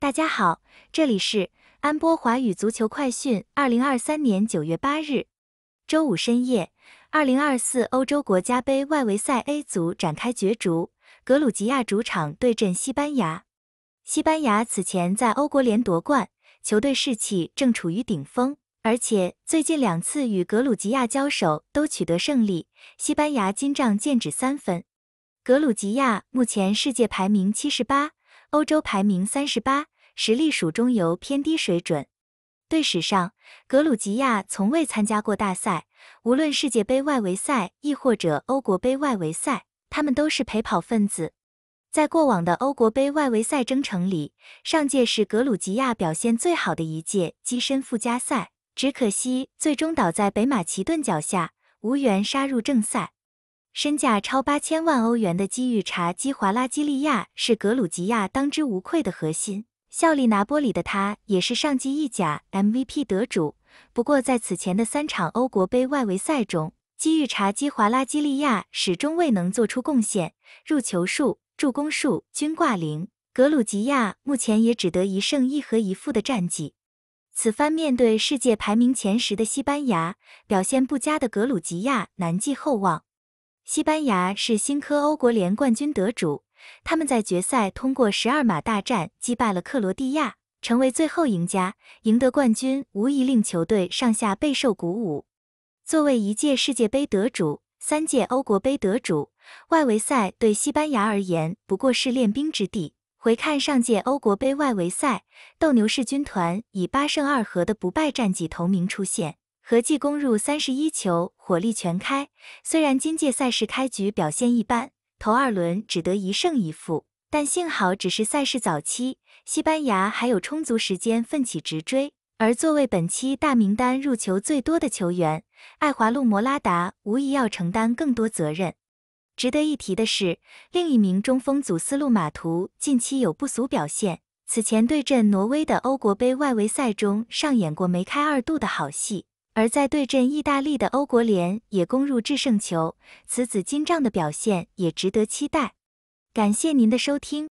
大家好，这里是安波华语足球快讯。二零二三年九月八日，周五深夜，二零二四欧洲国家杯外围赛 A 组展开角逐，格鲁吉亚主场对阵西班牙。西班牙此前在欧国联夺冠，球队士气正处于顶峰，而且最近两次与格鲁吉亚交手都取得胜利，西班牙金帐剑指三分。格鲁吉亚目前世界排名七十八。欧洲排名三十八，实力属中游偏低水准。队史上，格鲁吉亚从未参加过大赛，无论世界杯外围赛亦或者欧国杯外围赛，他们都是陪跑分子。在过往的欧国杯外围赛征程里，上届是格鲁吉亚表现最好的一届，跻身附加赛，只可惜最终倒在北马其顿脚下，无缘杀入正赛。身价超八千万欧元的基玉查基华拉基利亚是格鲁吉亚当之无愧的核心，效力拿波里的他也是上季意甲 MVP 得主。不过，在此前的三场欧国杯外围赛中，基玉查基华拉基利亚始终未能做出贡献，入球数、助攻数均挂零。格鲁吉亚目前也只得一胜一和一负的战绩。此番面对世界排名前十的西班牙，表现不佳的格鲁吉亚难寄厚望。西班牙是新科欧国联冠军得主，他们在决赛通过十二码大战击败了克罗地亚，成为最后赢家，赢得冠军无疑令球队上下备受鼓舞。作为一届世界杯得主、三届欧国杯得主，外围赛对西班牙而言不过是练兵之地。回看上届欧国杯外围赛，斗牛士军团以八胜二和的不败战绩头名出现。合计攻入三十一球，火力全开。虽然今届赛事开局表现一般，头二轮只得一胜一负，但幸好只是赛事早期，西班牙还有充足时间奋起直追。而作为本期大名单入球最多的球员，爱华路·摩拉达无疑要承担更多责任。值得一提的是，另一名中锋祖斯·路马图近期有不俗表现，此前对阵挪威的欧国杯外围赛中上演过梅开二度的好戏。而在对阵意大利的欧国联也攻入制胜球，此子金仗的表现也值得期待。感谢您的收听。